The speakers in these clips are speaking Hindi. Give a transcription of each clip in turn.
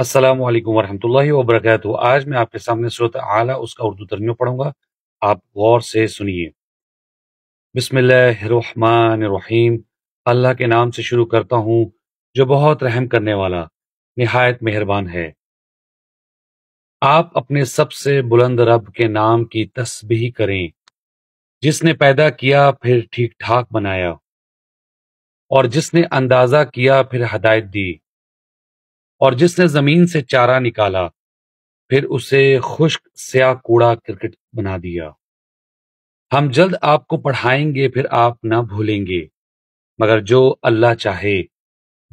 असलम वरहमल वबरक आज मैं आपके सामने सूरत आला उसका उर्दू तर्जमा पढ़ूंगा आप गौर से सुनिए बिसमीम अल्लाह के नाम से शुरू करता हूँ जो बहुत रहम करने वाला नहायत मेहरबान है आप अपने सबसे बुलंद रब के नाम की तस्बीह करें जिसने पैदा किया फिर ठीक ठाक बनाया और जिसने अंदाजा किया फिर हदायत दी और जिसने जमीन से चारा निकाला फिर उसे खुश्क स्या कूड़ा क्रिकेट बना दिया हम जल्द आपको पढ़ाएंगे फिर आप ना भूलेंगे मगर जो अल्लाह चाहे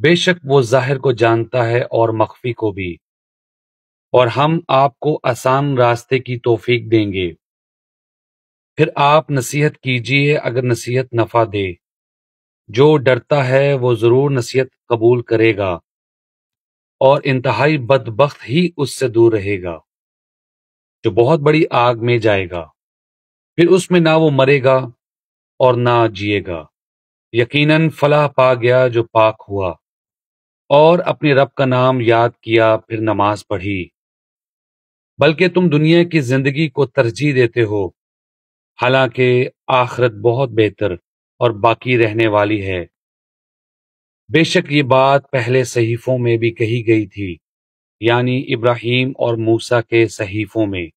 बेशक वो जाहिर को जानता है और मख्फी को भी और हम आपको आसान रास्ते की तोफीक देंगे फिर आप नसीहत कीजिए अगर नसीहत नफा दे जो डरता है वो जरूर नसीहत कबूल करेगा और इंतहाई बदबخت ही उससे दूर रहेगा जो बहुत बड़ी आग में जाएगा फिर उसमें ना वो मरेगा और ना जिएगा यकीनन फलाह पा गया जो पाक हुआ और अपने रब का नाम याद किया फिर नमाज पढ़ी बल्कि तुम दुनिया की जिंदगी को तरजीह देते हो हालांकि आखरत बहुत बेहतर और बाकी रहने वाली है बेशक ये बात पहले सहीफों में भी कही गई थी यानी इब्राहिम और मूसा के सहीफों में